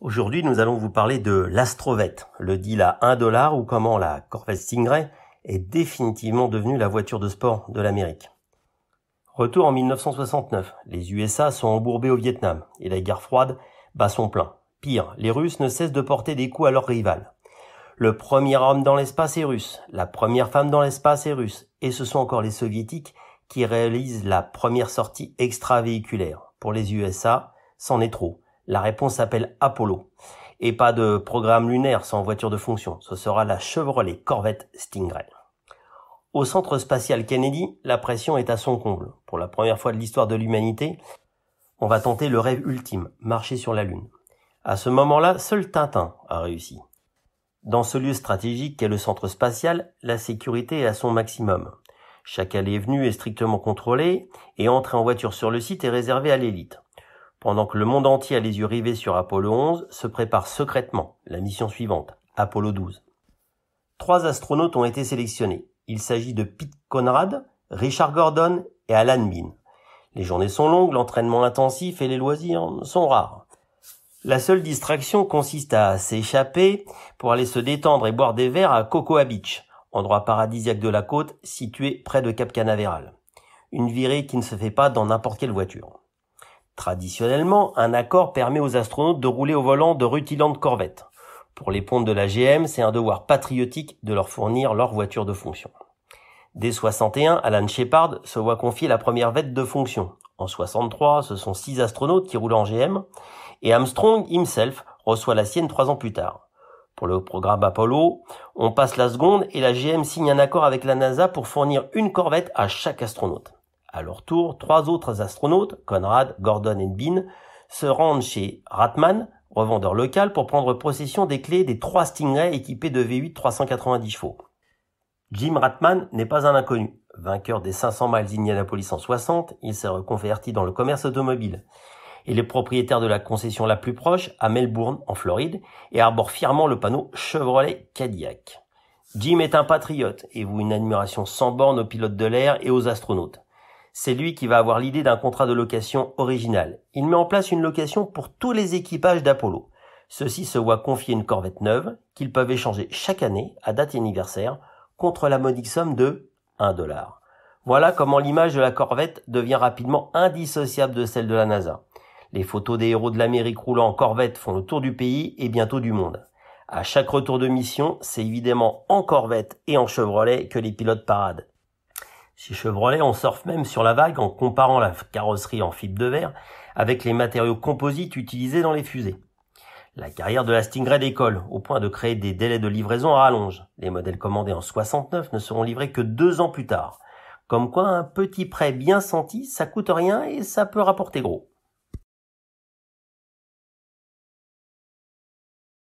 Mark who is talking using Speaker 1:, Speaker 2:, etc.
Speaker 1: Aujourd'hui, nous allons vous parler de l'Astrovette, le deal à 1 dollar ou comment la Corvette Stingray est définitivement devenue la voiture de sport de l'Amérique. Retour en 1969, les USA sont embourbés au Vietnam et la guerre froide bat son plein. Pire, les Russes ne cessent de porter des coups à leurs rivales. Le premier homme dans l'espace est russe, la première femme dans l'espace est russe, et ce sont encore les soviétiques qui réalisent la première sortie extravéhiculaire. Pour les USA, c'en est trop. La réponse s'appelle Apollo. Et pas de programme lunaire sans voiture de fonction. Ce sera la Chevrolet Corvette Stingray. Au centre spatial Kennedy, la pression est à son comble. Pour la première fois de l'histoire de l'humanité, on va tenter le rêve ultime, marcher sur la Lune. À ce moment-là, seul Tintin a réussi. Dans ce lieu stratégique qu'est le centre spatial, la sécurité est à son maximum. Chaque allée venue est strictement contrôlée et entrer en voiture sur le site est réservé à l'élite. Pendant que le monde entier a les yeux rivés sur Apollo 11, se prépare secrètement la mission suivante, Apollo 12. Trois astronautes ont été sélectionnés. Il s'agit de Pete Conrad, Richard Gordon et Alan Bean. Les journées sont longues, l'entraînement intensif et les loisirs sont rares. La seule distraction consiste à s'échapper pour aller se détendre et boire des verres à Cocoa Beach, endroit paradisiaque de la côte situé près de Cap Canaveral. Une virée qui ne se fait pas dans n'importe quelle voiture. Traditionnellement, un accord permet aux astronautes de rouler au volant de rutilantes corvettes. Pour les pontes de la GM, c'est un devoir patriotique de leur fournir leur voiture de fonction. Dès 61, Alan Shepard se voit confier la première vette de fonction. En 63, ce sont six astronautes qui roulent en GM, et Armstrong himself reçoit la sienne trois ans plus tard. Pour le programme Apollo, on passe la seconde et la GM signe un accord avec la NASA pour fournir une corvette à chaque astronaute. À leur tour, trois autres astronautes, Conrad, Gordon et Bean, se rendent chez Ratman, revendeur local, pour prendre possession des clés des trois Stingray équipés de V8 390 chevaux. Jim Ratman n'est pas un inconnu. Vainqueur des 500 miles d'Indianapolis en 60, il s'est reconverti dans le commerce automobile. Il est propriétaire de la concession la plus proche, à Melbourne, en Floride, et arbore fièrement le panneau Chevrolet Cadillac. Jim est un patriote et voue une admiration sans borne aux pilotes de l'air et aux astronautes. C'est lui qui va avoir l'idée d'un contrat de location original. Il met en place une location pour tous les équipages d'Apollo. Ceux-ci se voient confier une corvette neuve qu'ils peuvent échanger chaque année à date anniversaire contre la modique somme de 1 dollar. Voilà comment l'image de la corvette devient rapidement indissociable de celle de la NASA. Les photos des héros de l'Amérique roulant en corvette font le tour du pays et bientôt du monde. À chaque retour de mission, c'est évidemment en corvette et en Chevrolet que les pilotes paradent. Chez Chevrolet, on surfe même sur la vague en comparant la carrosserie en fibre de verre avec les matériaux composites utilisés dans les fusées. La carrière de la Stingray décolle, au point de créer des délais de livraison à rallonge. Les modèles commandés en 69 ne seront livrés que deux ans plus tard. Comme quoi, un petit prêt bien senti, ça coûte rien et ça peut rapporter gros.